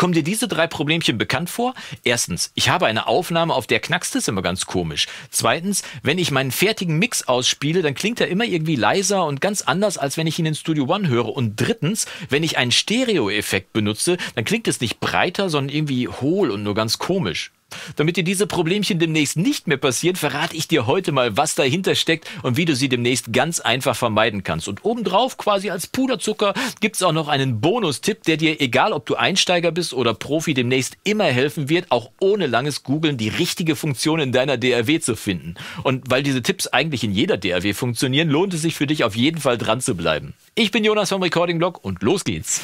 Kommen dir diese drei Problemchen bekannt vor? Erstens, ich habe eine Aufnahme, auf der knackst es immer ganz komisch. Zweitens, wenn ich meinen fertigen Mix ausspiele, dann klingt er immer irgendwie leiser und ganz anders, als wenn ich ihn in Studio One höre. Und drittens, wenn ich einen Stereo-Effekt benutze, dann klingt es nicht breiter, sondern irgendwie hohl und nur ganz komisch. Damit dir diese Problemchen demnächst nicht mehr passieren, verrate ich dir heute mal, was dahinter steckt und wie du sie demnächst ganz einfach vermeiden kannst. Und obendrauf, quasi als Puderzucker, gibt es auch noch einen Bonustipp, der dir, egal ob du Einsteiger bist oder Profi, demnächst immer helfen wird, auch ohne langes Googeln die richtige Funktion in deiner DRW zu finden. Und weil diese Tipps eigentlich in jeder DRW funktionieren, lohnt es sich für dich auf jeden Fall dran zu bleiben. Ich bin Jonas vom Recording Blog und los geht's.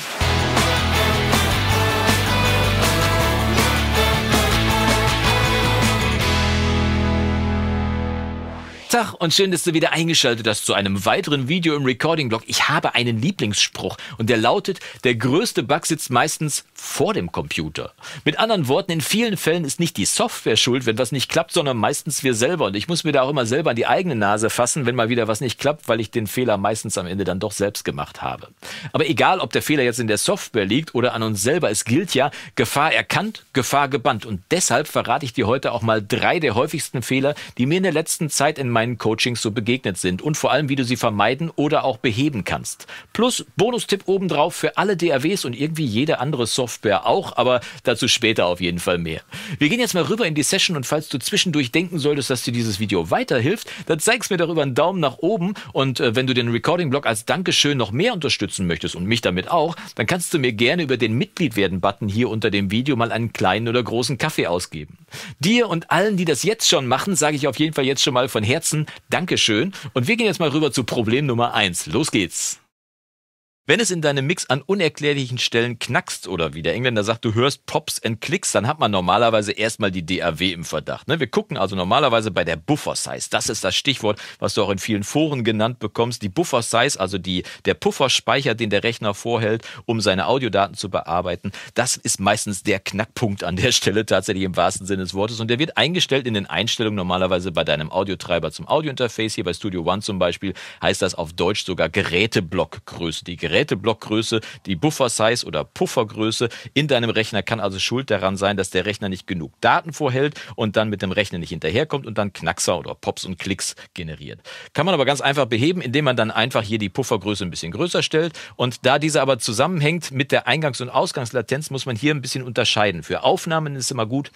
Tag und schön, dass du wieder eingeschaltet hast zu einem weiteren Video im Recording-Blog. Ich habe einen Lieblingsspruch und der lautet, der größte Bug sitzt meistens vor dem Computer. Mit anderen Worten, in vielen Fällen ist nicht die Software schuld, wenn was nicht klappt, sondern meistens wir selber. Und ich muss mir da auch immer selber an die eigene Nase fassen, wenn mal wieder was nicht klappt, weil ich den Fehler meistens am Ende dann doch selbst gemacht habe. Aber egal, ob der Fehler jetzt in der Software liegt oder an uns selber, es gilt ja, Gefahr erkannt, Gefahr gebannt. Und deshalb verrate ich dir heute auch mal drei der häufigsten Fehler, die mir in der letzten Zeit in meinen deinen Coachings so begegnet sind und vor allem, wie du sie vermeiden oder auch beheben kannst. Plus Bonustipp obendrauf für alle DAWs und irgendwie jede andere Software auch, aber dazu später auf jeden Fall mehr. Wir gehen jetzt mal rüber in die Session und falls du zwischendurch denken solltest, dass dir dieses Video weiterhilft, dann zeig's mir darüber einen Daumen nach oben und äh, wenn du den Recording-Blog als Dankeschön noch mehr unterstützen möchtest und mich damit auch, dann kannst du mir gerne über den Mitglied werden-Button hier unter dem Video mal einen kleinen oder großen Kaffee ausgeben. Dir und allen, die das jetzt schon machen, sage ich auf jeden Fall jetzt schon mal von Herzen Dankeschön. Und wir gehen jetzt mal rüber zu Problem Nummer 1. Los geht's. Wenn es in deinem Mix an unerklärlichen Stellen knackst oder wie der Engländer sagt, du hörst Pops and Klicks, dann hat man normalerweise erstmal die DAW im Verdacht. Ne? Wir gucken also normalerweise bei der Buffer Size. Das ist das Stichwort, was du auch in vielen Foren genannt bekommst. Die Buffer Size, also die, der Pufferspeicher, den der Rechner vorhält, um seine Audiodaten zu bearbeiten, das ist meistens der Knackpunkt an der Stelle tatsächlich im wahrsten Sinne des Wortes. Und der wird eingestellt in den Einstellungen normalerweise bei deinem Audiotreiber zum Audiointerface. Hier bei Studio One zum Beispiel heißt das auf Deutsch sogar Geräteblockgröße, die Geräte Geräteblockgröße, die Buffer-Size oder Puffergröße in deinem Rechner kann also schuld daran sein, dass der Rechner nicht genug Daten vorhält und dann mit dem Rechner nicht hinterherkommt und dann Knackser oder Pops und Klicks generiert. Kann man aber ganz einfach beheben, indem man dann einfach hier die Puffergröße ein bisschen größer stellt. Und da diese aber zusammenhängt mit der Eingangs- und Ausgangslatenz, muss man hier ein bisschen unterscheiden. Für Aufnahmen ist immer gut,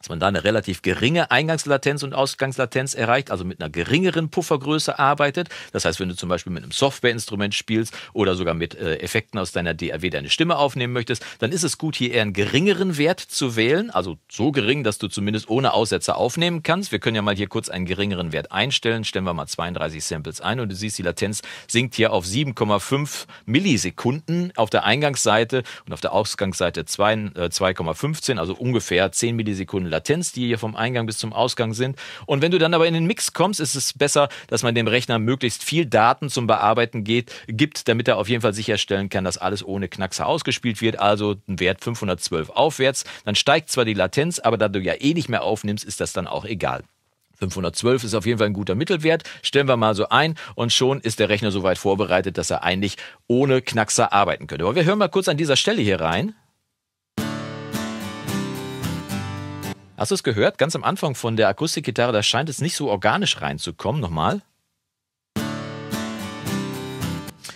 dass man da eine relativ geringe Eingangslatenz und Ausgangslatenz erreicht, also mit einer geringeren Puffergröße arbeitet. Das heißt, wenn du zum Beispiel mit einem Softwareinstrument spielst oder sogar mit äh, Effekten aus deiner DAW deine Stimme aufnehmen möchtest, dann ist es gut, hier eher einen geringeren Wert zu wählen, also so gering, dass du zumindest ohne Aussetzer aufnehmen kannst. Wir können ja mal hier kurz einen geringeren Wert einstellen. Stellen wir mal 32 Samples ein und du siehst, die Latenz sinkt hier auf 7,5 Millisekunden auf der Eingangsseite und auf der Ausgangsseite 2,15, äh, also ungefähr 10 Millisekunden Latenz, die hier vom Eingang bis zum Ausgang sind. Und wenn du dann aber in den Mix kommst, ist es besser, dass man dem Rechner möglichst viel Daten zum Bearbeiten geht, gibt, damit er auf jeden Fall sicherstellen kann, dass alles ohne Knackser ausgespielt wird. Also ein Wert 512 aufwärts. Dann steigt zwar die Latenz, aber da du ja eh nicht mehr aufnimmst, ist das dann auch egal. 512 ist auf jeden Fall ein guter Mittelwert. Stellen wir mal so ein und schon ist der Rechner soweit vorbereitet, dass er eigentlich ohne Knackser arbeiten könnte. Aber wir hören mal kurz an dieser Stelle hier rein. Hast du es gehört? Ganz am Anfang von der Akustikgitarre, da scheint es nicht so organisch reinzukommen. Nochmal.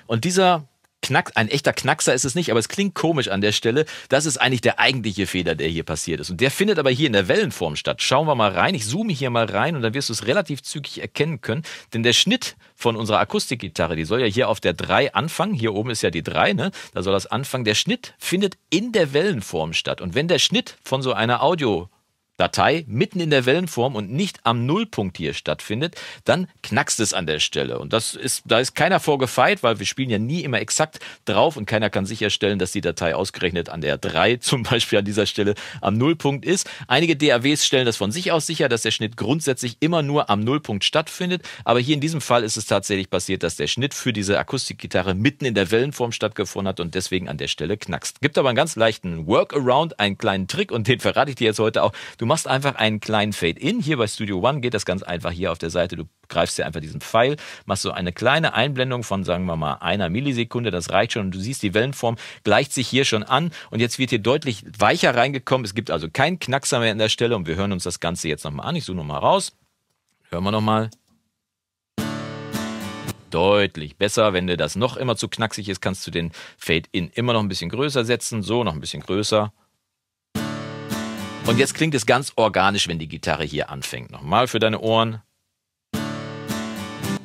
Und dieser Knack, ein echter Knackser ist es nicht, aber es klingt komisch an der Stelle. Das ist eigentlich der eigentliche Fehler, der hier passiert ist. Und der findet aber hier in der Wellenform statt. Schauen wir mal rein. Ich zoome hier mal rein und dann wirst du es relativ zügig erkennen können. Denn der Schnitt von unserer Akustikgitarre, die soll ja hier auf der 3 anfangen. Hier oben ist ja die 3, ne? Da soll das anfangen. Der Schnitt findet in der Wellenform statt. Und wenn der Schnitt von so einer Audio Datei mitten in der Wellenform und nicht am Nullpunkt hier stattfindet, dann knackst es an der Stelle. Und das ist, da ist keiner vorgefeit, weil wir spielen ja nie immer exakt drauf und keiner kann sicherstellen, dass die Datei ausgerechnet an der 3 zum Beispiel an dieser Stelle am Nullpunkt ist. Einige DAWs stellen das von sich aus sicher, dass der Schnitt grundsätzlich immer nur am Nullpunkt stattfindet. Aber hier in diesem Fall ist es tatsächlich passiert, dass der Schnitt für diese Akustikgitarre mitten in der Wellenform stattgefunden hat und deswegen an der Stelle knackst. Gibt aber einen ganz leichten Workaround, einen kleinen Trick und den verrate ich dir jetzt heute auch. Du Du machst einfach einen kleinen Fade-In. Hier bei Studio One geht das ganz einfach hier auf der Seite. Du greifst dir einfach diesen Pfeil, machst so eine kleine Einblendung von, sagen wir mal, einer Millisekunde. Das reicht schon. Und du siehst, die Wellenform gleicht sich hier schon an. Und jetzt wird hier deutlich weicher reingekommen. Es gibt also keinen Knackser mehr an der Stelle. Und wir hören uns das Ganze jetzt nochmal an. Ich zoome nochmal raus. Hören wir nochmal deutlich besser. Wenn dir das noch immer zu knacksig ist, kannst du den Fade-In immer noch ein bisschen größer setzen. So, noch ein bisschen größer. Und jetzt klingt es ganz organisch, wenn die Gitarre hier anfängt. Nochmal für deine Ohren.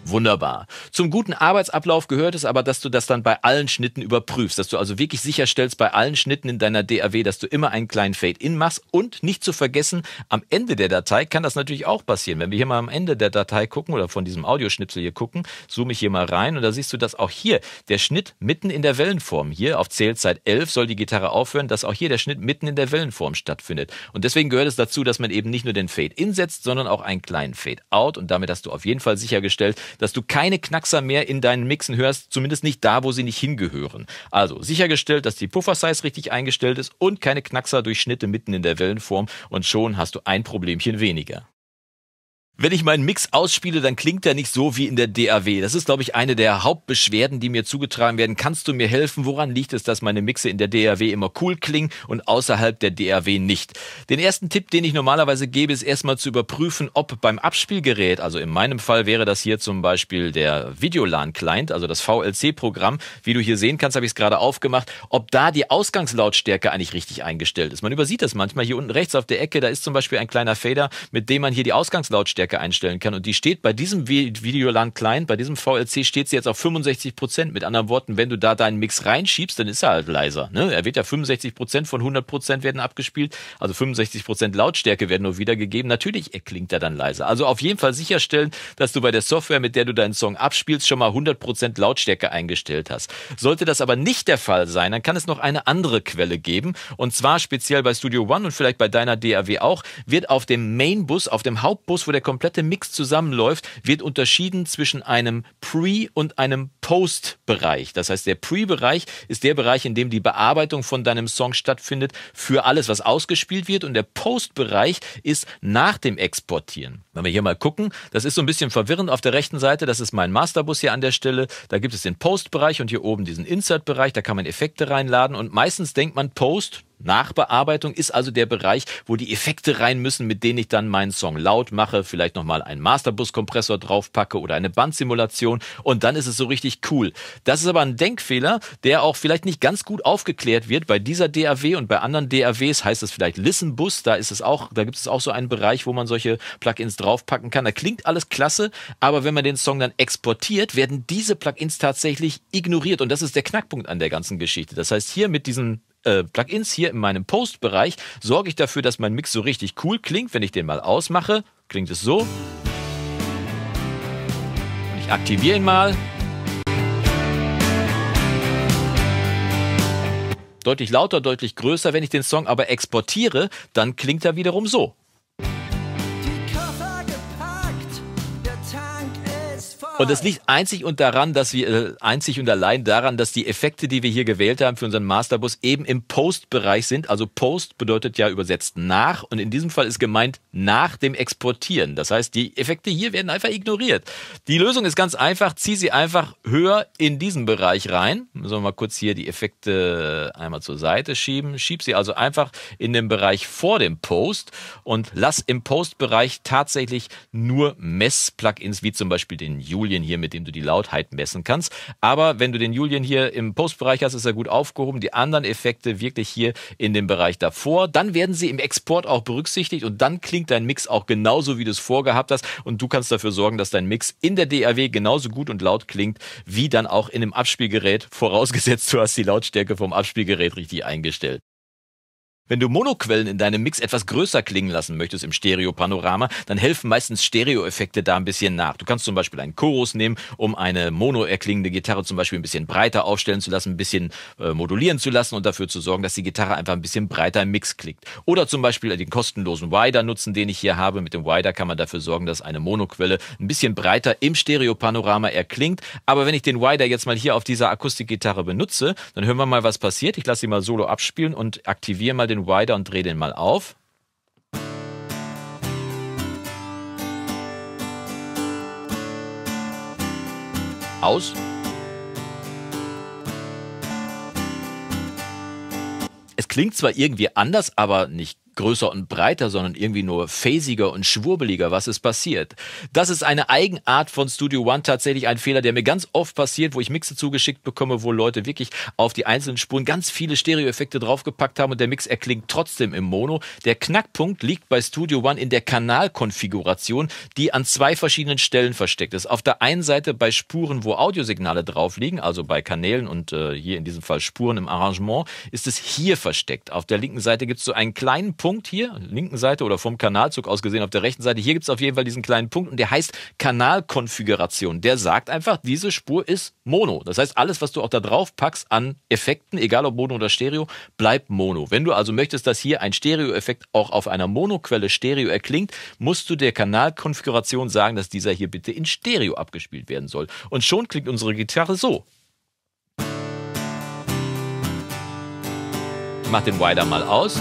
Wunderbar. Zum guten Arbeitsablauf gehört es aber, dass du das dann bei allen Schnitten überprüfst, dass du also wirklich sicherstellst bei allen Schnitten in deiner DAW, dass du immer einen kleinen Fade-In machst und nicht zu vergessen, am Ende der Datei kann das natürlich auch passieren. Wenn wir hier mal am Ende der Datei gucken oder von diesem Audioschnipsel hier gucken, zoome ich hier mal rein und da siehst du, dass auch hier der Schnitt mitten in der Wellenform, hier auf Zählzeit 11 soll die Gitarre aufhören, dass auch hier der Schnitt mitten in der Wellenform stattfindet. Und deswegen gehört es dazu, dass man eben nicht nur den Fade-In setzt, sondern auch einen kleinen Fade-Out und damit hast du auf jeden Fall sichergestellt, dass du keine Knackser mehr in deinen Mixen hörst, zumindest nicht da, wo sie nicht hingehören. Also sichergestellt, dass die Puffer-Size richtig eingestellt ist und keine Knackser durch Schnitte mitten in der Wellenform und schon hast du ein Problemchen weniger wenn ich meinen Mix ausspiele, dann klingt er nicht so wie in der DAW. Das ist, glaube ich, eine der Hauptbeschwerden, die mir zugetragen werden. Kannst du mir helfen? Woran liegt es, dass meine Mixe in der DAW immer cool klingen und außerhalb der DAW nicht? Den ersten Tipp, den ich normalerweise gebe, ist erstmal zu überprüfen, ob beim Abspielgerät, also in meinem Fall wäre das hier zum Beispiel der Videolan-Client, also das VLC-Programm, wie du hier sehen kannst, habe ich es gerade aufgemacht, ob da die Ausgangslautstärke eigentlich richtig eingestellt ist. Man übersieht das manchmal hier unten rechts auf der Ecke, da ist zum Beispiel ein kleiner Fader, mit dem man hier die Ausgangslautstärke Lautstärke einstellen kann. Und die steht bei diesem Videoland Client, bei diesem VLC steht sie jetzt auf 65 Prozent. Mit anderen Worten, wenn du da deinen Mix reinschiebst, dann ist er halt leiser. Ne? Er wird ja 65 Prozent von 100 Prozent werden abgespielt. Also 65 Prozent Lautstärke werden nur wiedergegeben. Natürlich klingt er dann leiser. Also auf jeden Fall sicherstellen, dass du bei der Software, mit der du deinen Song abspielst, schon mal 100 Prozent Lautstärke eingestellt hast. Sollte das aber nicht der Fall sein, dann kann es noch eine andere Quelle geben. Und zwar speziell bei Studio One und vielleicht bei deiner DAW auch, wird auf dem Mainbus, auf dem Hauptbus, wo der Computer komplette Mix zusammenläuft, wird unterschieden zwischen einem Pre- und einem Post-Bereich. Das heißt, der Pre-Bereich ist der Bereich, in dem die Bearbeitung von deinem Song stattfindet für alles, was ausgespielt wird. Und der Post-Bereich ist nach dem Exportieren. Wenn wir hier mal gucken, das ist so ein bisschen verwirrend. Auf der rechten Seite, das ist mein Masterbus hier an der Stelle. Da gibt es den Post-Bereich und hier oben diesen Insert-Bereich. Da kann man Effekte reinladen. Und meistens denkt man Post, Nachbearbeitung ist also der Bereich, wo die Effekte rein müssen, mit denen ich dann meinen Song laut mache, vielleicht nochmal einen Masterbus-Kompressor draufpacke oder eine Bandsimulation und dann ist es so richtig cool. Das ist aber ein Denkfehler, der auch vielleicht nicht ganz gut aufgeklärt wird. Bei dieser DAW und bei anderen DAWs heißt es vielleicht Listenbus, da ist es auch, da gibt es auch so einen Bereich, wo man solche Plugins draufpacken kann. Da klingt alles klasse, aber wenn man den Song dann exportiert, werden diese Plugins tatsächlich ignoriert und das ist der Knackpunkt an der ganzen Geschichte. Das heißt, hier mit diesem äh, Plugins hier in meinem Post-Bereich sorge ich dafür, dass mein Mix so richtig cool klingt. Wenn ich den mal ausmache, klingt es so. Und ich aktiviere ihn mal. Deutlich lauter, deutlich größer. Wenn ich den Song aber exportiere, dann klingt er wiederum so. Und das liegt einzig und daran, dass wir, äh, einzig und allein daran, dass die Effekte, die wir hier gewählt haben für unseren Masterbus, eben im Post-Bereich sind. Also Post bedeutet ja übersetzt nach. Und in diesem Fall ist gemeint nach dem Exportieren. Das heißt, die Effekte hier werden einfach ignoriert. Die Lösung ist ganz einfach. Zieh sie einfach höher in diesen Bereich rein. Müssen wir mal kurz hier die Effekte einmal zur Seite schieben. Schieb sie also einfach in den Bereich vor dem Post und lass im Post-Bereich tatsächlich nur Mess-Plugins wie zum Beispiel den Juli Julian hier, mit dem du die Lautheit messen kannst. Aber wenn du den Julian hier im Postbereich hast, ist er gut aufgehoben. Die anderen Effekte wirklich hier in dem Bereich davor. Dann werden sie im Export auch berücksichtigt und dann klingt dein Mix auch genauso, wie du es vorgehabt hast. Und du kannst dafür sorgen, dass dein Mix in der DAW genauso gut und laut klingt, wie dann auch in einem Abspielgerät, vorausgesetzt du hast die Lautstärke vom Abspielgerät richtig eingestellt. Wenn du Monoquellen in deinem Mix etwas größer klingen lassen möchtest im Stereopanorama, dann helfen meistens Stereoeffekte da ein bisschen nach. Du kannst zum Beispiel einen Chorus nehmen, um eine mono erklingende Gitarre zum Beispiel ein bisschen breiter aufstellen zu lassen, ein bisschen äh, modulieren zu lassen und dafür zu sorgen, dass die Gitarre einfach ein bisschen breiter im Mix klingt. Oder zum Beispiel den kostenlosen Wider nutzen, den ich hier habe. Mit dem Wider kann man dafür sorgen, dass eine Monoquelle ein bisschen breiter im Stereopanorama erklingt. Aber wenn ich den Wider jetzt mal hier auf dieser Akustikgitarre benutze, dann hören wir mal, was passiert. Ich lasse sie mal solo abspielen und aktiviere mal den den Rider und drehe den mal auf. Aus. Es klingt zwar irgendwie anders, aber nicht größer und breiter, sondern irgendwie nur phasiger und schwurbeliger. Was ist passiert? Das ist eine Eigenart von Studio One tatsächlich ein Fehler, der mir ganz oft passiert, wo ich Mixe zugeschickt bekomme, wo Leute wirklich auf die einzelnen Spuren ganz viele Stereoeffekte draufgepackt haben und der Mix erklingt trotzdem im Mono. Der Knackpunkt liegt bei Studio One in der Kanalkonfiguration, die an zwei verschiedenen Stellen versteckt ist. Auf der einen Seite bei Spuren, wo Audiosignale drauf liegen, also bei Kanälen und äh, hier in diesem Fall Spuren im Arrangement, ist es hier versteckt. Auf der linken Seite gibt es so einen kleinen Punkt, Punkt hier, linken Seite oder vom Kanalzug aus gesehen auf der rechten Seite, hier gibt es auf jeden Fall diesen kleinen Punkt und der heißt Kanalkonfiguration. Der sagt einfach, diese Spur ist Mono. Das heißt, alles, was du auch da drauf packst an Effekten, egal ob Mono oder Stereo, bleibt Mono. Wenn du also möchtest, dass hier ein Stereo-Effekt auch auf einer Mono-Quelle Stereo erklingt, musst du der Kanalkonfiguration sagen, dass dieser hier bitte in Stereo abgespielt werden soll. Und schon klingt unsere Gitarre so. Ich mach den Wider mal aus.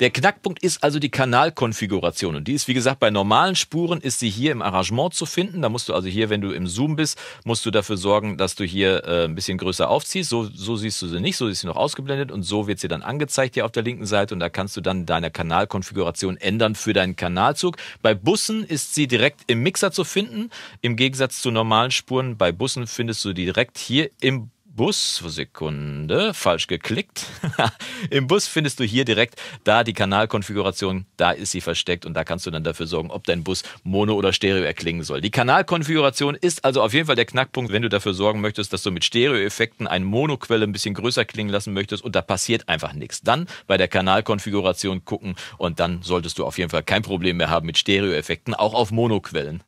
Der Knackpunkt ist also die Kanalkonfiguration. Und die ist, wie gesagt, bei normalen Spuren ist sie hier im Arrangement zu finden. Da musst du also hier, wenn du im Zoom bist, musst du dafür sorgen, dass du hier äh, ein bisschen größer aufziehst. So, so siehst du sie nicht, so ist sie noch ausgeblendet und so wird sie dann angezeigt hier auf der linken Seite. Und da kannst du dann deine Kanalkonfiguration ändern für deinen Kanalzug. Bei Bussen ist sie direkt im Mixer zu finden. Im Gegensatz zu normalen Spuren bei Bussen findest du die direkt hier im Bus, Sekunde, falsch geklickt. Im Bus findest du hier direkt da die Kanalkonfiguration, da ist sie versteckt und da kannst du dann dafür sorgen, ob dein Bus mono oder stereo erklingen soll. Die Kanalkonfiguration ist also auf jeden Fall der Knackpunkt, wenn du dafür sorgen möchtest, dass du mit Stereo-Effekten eine Monoquelle ein bisschen größer klingen lassen möchtest und da passiert einfach nichts. Dann bei der Kanalkonfiguration gucken und dann solltest du auf jeden Fall kein Problem mehr haben mit Stereo-Effekten, auch auf Monoquellen.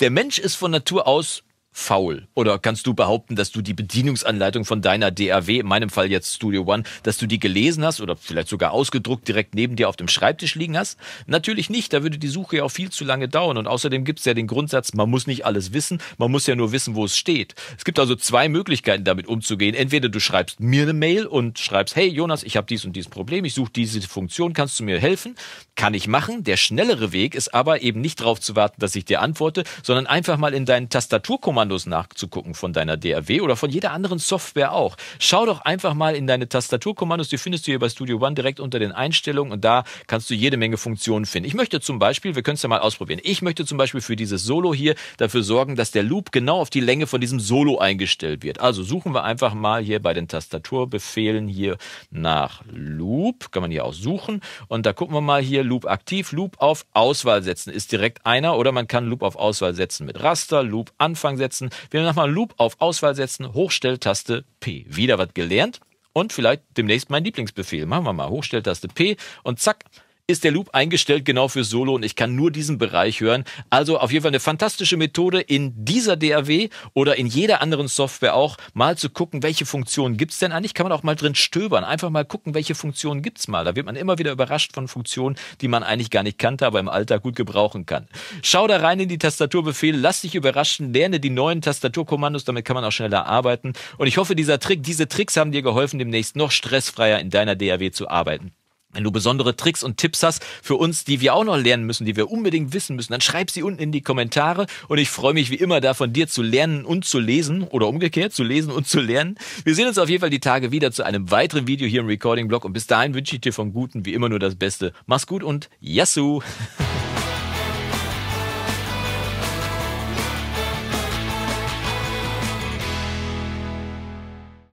Der Mensch ist von Natur aus faul? Oder kannst du behaupten, dass du die Bedienungsanleitung von deiner DAW, in meinem Fall jetzt Studio One, dass du die gelesen hast oder vielleicht sogar ausgedruckt direkt neben dir auf dem Schreibtisch liegen hast? Natürlich nicht, da würde die Suche ja auch viel zu lange dauern. Und außerdem gibt es ja den Grundsatz, man muss nicht alles wissen, man muss ja nur wissen, wo es steht. Es gibt also zwei Möglichkeiten, damit umzugehen. Entweder du schreibst mir eine Mail und schreibst, hey Jonas, ich habe dies und dieses Problem, ich suche diese Funktion, kannst du mir helfen? Kann ich machen. Der schnellere Weg ist aber eben nicht darauf zu warten, dass ich dir antworte, sondern einfach mal in deinen Tastaturkommando Kommandos nachzugucken von deiner DAW oder von jeder anderen Software auch. Schau doch einfach mal in deine Tastaturkommandos, die findest du hier bei Studio One direkt unter den Einstellungen und da kannst du jede Menge Funktionen finden. Ich möchte zum Beispiel, wir können es ja mal ausprobieren, ich möchte zum Beispiel für dieses Solo hier dafür sorgen, dass der Loop genau auf die Länge von diesem Solo eingestellt wird. Also suchen wir einfach mal hier bei den Tastaturbefehlen hier nach Loop, kann man hier auch suchen und da gucken wir mal hier Loop aktiv, Loop auf Auswahl setzen ist direkt einer oder man kann Loop auf Auswahl setzen mit Raster, Loop Anfang setzen setzen. Wir nehmen nochmal Loop auf Auswahl setzen, Hochstelltaste P. Wieder was gelernt. Und vielleicht demnächst mein Lieblingsbefehl. Machen wir mal Hochstelltaste P und zack, ist der Loop eingestellt genau für Solo und ich kann nur diesen Bereich hören. Also auf jeden Fall eine fantastische Methode in dieser DAW oder in jeder anderen Software auch, mal zu gucken, welche Funktionen gibt's denn eigentlich. Kann man auch mal drin stöbern, einfach mal gucken, welche Funktionen gibt's mal. Da wird man immer wieder überrascht von Funktionen, die man eigentlich gar nicht kannte, aber im Alltag gut gebrauchen kann. Schau da rein in die Tastaturbefehle, lass dich überraschen, lerne die neuen Tastaturkommandos, damit kann man auch schneller arbeiten. Und ich hoffe, dieser Trick, diese Tricks haben dir geholfen, demnächst noch stressfreier in deiner DAW zu arbeiten. Wenn du besondere Tricks und Tipps hast für uns, die wir auch noch lernen müssen, die wir unbedingt wissen müssen, dann schreib sie unten in die Kommentare und ich freue mich wie immer da von dir zu lernen und zu lesen oder umgekehrt zu lesen und zu lernen. Wir sehen uns auf jeden Fall die Tage wieder zu einem weiteren Video hier im Recording Blog und bis dahin wünsche ich dir vom Guten wie immer nur das Beste. Mach's gut und Yassou!